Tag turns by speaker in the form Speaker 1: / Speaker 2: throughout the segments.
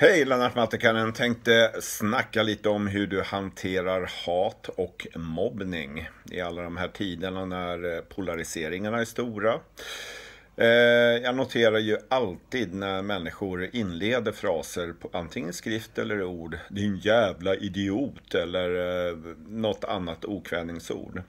Speaker 1: Hej Lennart Matikanen, tänkte snacka lite om hur du hanterar hat och mobbning i alla de här tiderna när eh, polariseringarna är stora. Eh, jag noterar ju alltid när människor inleder fraser, på antingen skrift eller ord, din jävla idiot eller eh, något annat okvädningsord.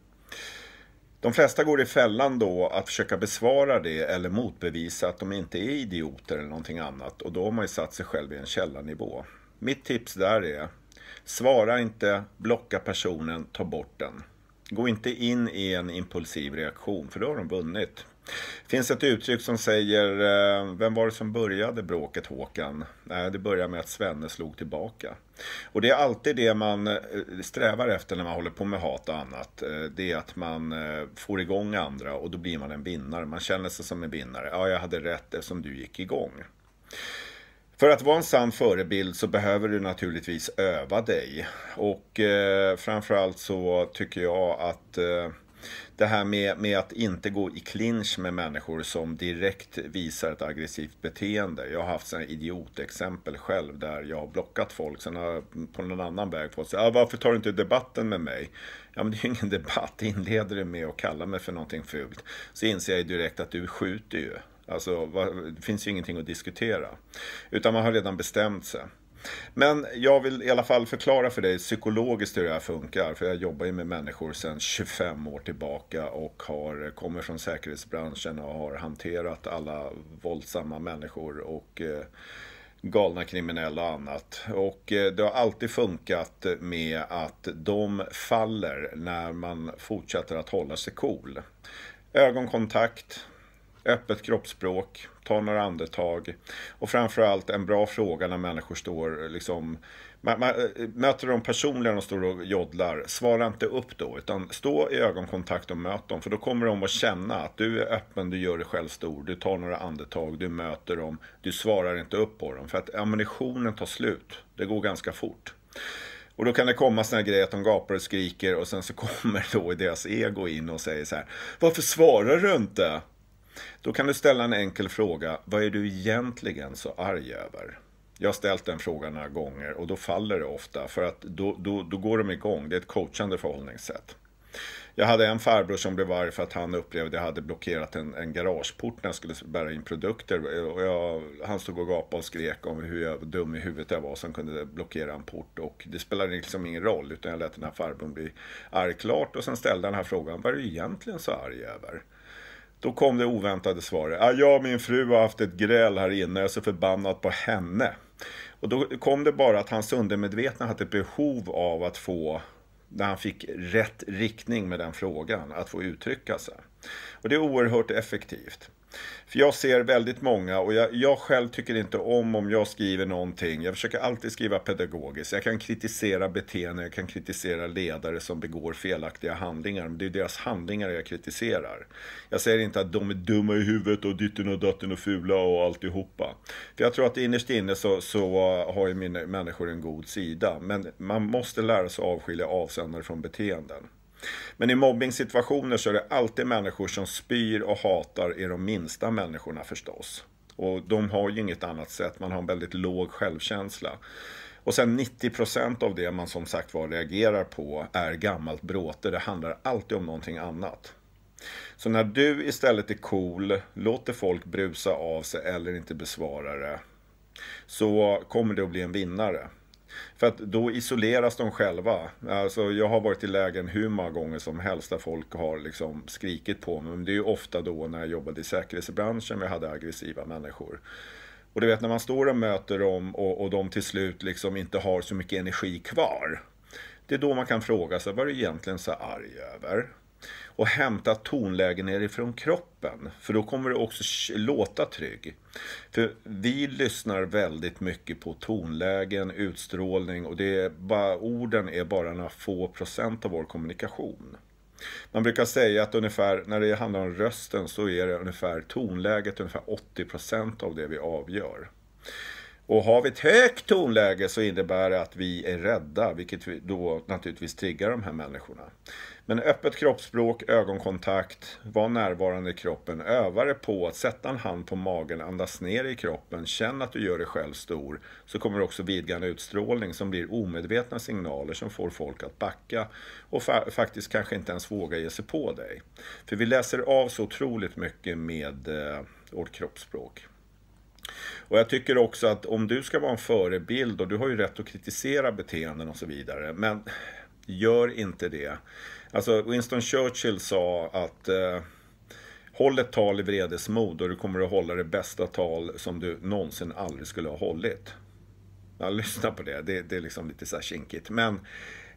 Speaker 1: De flesta går i fällan då att försöka besvara det eller motbevisa att de inte är idioter eller någonting annat och då har man ju satt sig själv i en källarnivå. Mitt tips där är Svara inte, blocka personen, ta bort den. Gå inte in i en impulsiv reaktion för då har de vunnit. Det finns ett uttryck som säger, eh, vem var det som började bråket Håkan? Nej, det började med att Svenne slog tillbaka. Och det är alltid det man eh, strävar efter när man håller på med hat och annat. Eh, det är att man får igång andra och då blir man en vinnare. Man känner sig som en vinnare. Ja, jag hade rätt eftersom du gick igång. För att vara en sann förebild så behöver du naturligtvis öva dig. Och eh, framförallt så tycker jag att eh, det här med, med att inte gå i clinch med människor som direkt visar ett aggressivt beteende. Jag har haft sådana idiotexempel själv där jag har blockat folk. Sen har jag på någon annan väg fått säga, ah, varför tar du inte debatten med mig? Ja, men det är ju ingen debatt. Inleder du med att kalla mig för någonting fult så inser jag ju direkt att du skjuter ju. Alltså, det finns ju ingenting att diskutera. Utan man har redan bestämt sig. Men jag vill i alla fall förklara för dig psykologiskt hur det här funkar. För jag jobbar ju med människor sedan 25 år tillbaka och har, kommer från säkerhetsbranschen och har hanterat alla våldsamma människor och eh, galna kriminella och annat. Och eh, det har alltid funkat med att de faller när man fortsätter att hålla sig cool. Ögonkontakt, öppet kroppsspråk, ta några andetag och framförallt en bra fråga när människor står liksom man, man, möter de personligen och står och joddlar, svara inte upp då. Utan stå i ögonkontakt och möt dem. För då kommer de att känna att du är öppen, du gör dig själv stor, du tar några andetag, du möter dem, du svarar inte upp på dem. För att ammunitionen tar slut. Det går ganska fort. Och då kan det komma sådana grejer att de gapar och skriker och sen så kommer då deras ego in och säger så här. Varför svarar du inte? Då kan du ställa en enkel fråga. Vad är du egentligen så arg över? Jag har ställt den frågan några gånger och då faller det ofta för att då, då, då går de igång. Det är ett coachande förhållningssätt. Jag hade en farbror som blev arg för att han upplevde att jag hade blockerat en, en garageport när jag skulle bära in produkter. Och jag, han stod och gapade och skrek om hur jag, dum i huvudet jag var som kunde blockera en port. Och det spelade liksom ingen roll utan jag lät den här farbrorn bli arg klart och sen ställde han den här frågan. Vad är du egentligen så arg över? Då kom det oväntade svaret. jag och min fru har haft ett gräl här inne, jag är så förbannad på henne. Och då kom det bara att hans undermedvetna hade ett behov av att få, när han fick rätt riktning med den frågan, att få uttrycka sig. Och det är oerhört effektivt. För jag ser väldigt många och jag, jag, själv tycker inte om om jag skriver någonting. Jag försöker alltid skriva pedagogiskt. Jag kan kritisera beteenden, jag kan kritisera ledare som begår felaktiga handlingar. Men det är deras handlingar jag kritiserar. Jag säger inte att de är dumma i huvudet och ditten och datten och fula och alltihopa. För jag tror att innerst inne så, så eh, har ju mina människor en god sida. Men man måste lära sig avskilja avsändare från beteenden. Men i mobbingsituationer så är det alltid människor som spyr och hatar är de minsta människorna förstås. Och de har ju inget annat sätt, man har en väldigt låg självkänsla. Och sen 90% av det man som sagt var reagerar på är gammalt bråte. Det handlar alltid om någonting annat. Så när du istället är cool, låter folk brusa av sig eller inte besvara det, så kommer du att bli en vinnare. För att då isoleras de själva. Alltså, jag har varit i lägen hur många gånger som helst där folk har liksom skrikit på mig. Men det är ju ofta då när jag jobbade i säkerhetsbranschen, jag hade aggressiva människor. Och du vet när man står och möter dem och, och de till slut liksom inte har så mycket energi kvar. Det är då man kan fråga sig, vad är du egentligen så arg över? och hämta tonlägen nerifrån kroppen. För då kommer du också låta trygg. För vi lyssnar väldigt mycket på tonlägen, utstrålning och det är bara, orden är bara några få procent av vår kommunikation. Man brukar säga att ungefär när det handlar om rösten så är det ungefär tonläget, ungefär 80 procent av det vi avgör. Och har vi ett högt tonläge så innebär det att vi är rädda, vilket då naturligtvis triggar de här människorna. Men öppet kroppsspråk, ögonkontakt, var närvarande i kroppen, öva dig på att sätta en hand på magen, andas ner i kroppen, känn att du gör dig själv stor. Så kommer du också vidga en utstrålning som blir omedvetna signaler som får folk att backa och fa faktiskt kanske inte ens våga ge sig på dig. För vi läser av så otroligt mycket med eh, vårt kroppsspråk. Och jag tycker också att om du ska vara en förebild och du har ju rätt att kritisera beteenden och så vidare. Men gör inte det. Alltså Winston Churchill sa att eh, Håll ett tal i vredesmod och du kommer att hålla det bästa tal som du någonsin aldrig skulle ha hållit. Ja, lyssna på det. det, det är liksom lite så här kinkigt. Men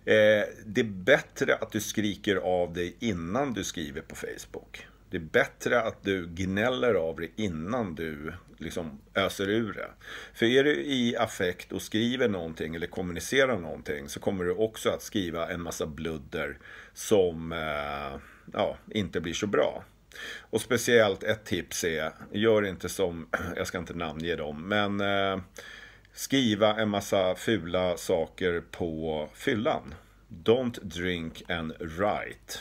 Speaker 1: eh, det är bättre att du skriker av dig innan du skriver på Facebook. Det är bättre att du gnäller av det innan du liksom öser ur det. För är du i affekt och skriver någonting eller kommunicerar någonting så kommer du också att skriva en massa bludder som eh, ja, inte blir så bra. Och speciellt ett tips är, gör inte som, jag ska inte namnge dem, men eh, skriva en massa fula saker på fyllan. Don't drink and write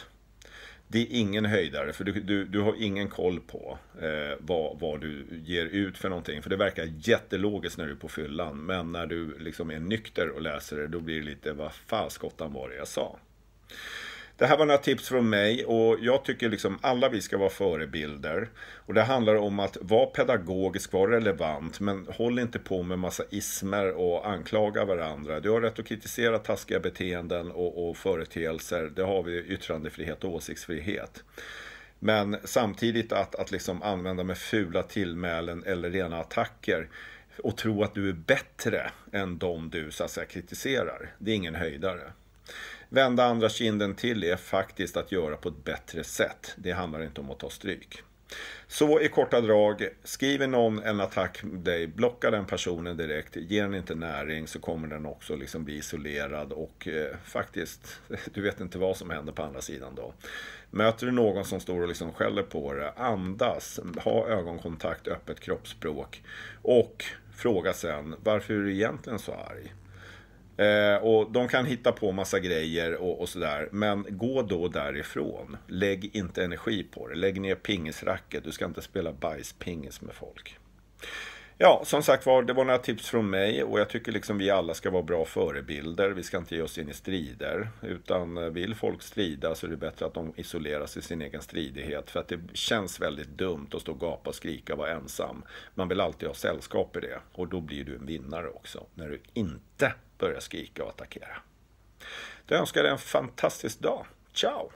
Speaker 1: det är ingen höjdare, för du, du, du har ingen koll på eh, vad, vad du ger ut för någonting. För det verkar jättelogiskt när du är på fyllan, men när du liksom är nykter och läser det, då blir det lite vad faskottan var det jag sa. Det här var några tips från mig och jag tycker liksom alla vi ska vara förebilder. Och det handlar om att vara pedagogisk, vara relevant, men håll inte på med massa ismer och anklaga varandra. Du har rätt att kritisera taskiga beteenden och, och företeelser. Det har vi yttrandefrihet och åsiktsfrihet. Men samtidigt att, att liksom använda med fula tillmälen eller rena attacker och tro att du är bättre än de du så att säga, kritiserar. Det är ingen höjdare. Vända andra kinden till är faktiskt att göra på ett bättre sätt. Det handlar inte om att ta stryk. Så i korta drag, skriver någon en attack mot dig, blocka den personen direkt. Ger den inte näring så kommer den också liksom bli isolerad och eh, faktiskt, du vet inte vad som händer på andra sidan då. Möter du någon som står och liksom skäller på dig, andas, ha ögonkontakt, öppet kroppsspråk och fråga sen, varför är du egentligen så arg? Eh, och de kan hitta på massa grejer och, och sådär. Men gå då därifrån. Lägg inte energi på det. Lägg ner pingisracket. Du ska inte spela bajspingis med folk. Ja, som sagt var, det var några tips från mig och jag tycker liksom vi alla ska vara bra förebilder. Vi ska inte ge oss in i strider. Utan eh, vill folk strida så är det bättre att de isoleras i sin egen stridighet. För att det känns väldigt dumt att stå och gapa och skrika och vara ensam. Man vill alltid ha sällskap i det. Och då blir du en vinnare också, när du inte börja skrika och attackera. Jag önskar dig en fantastisk dag. Ciao!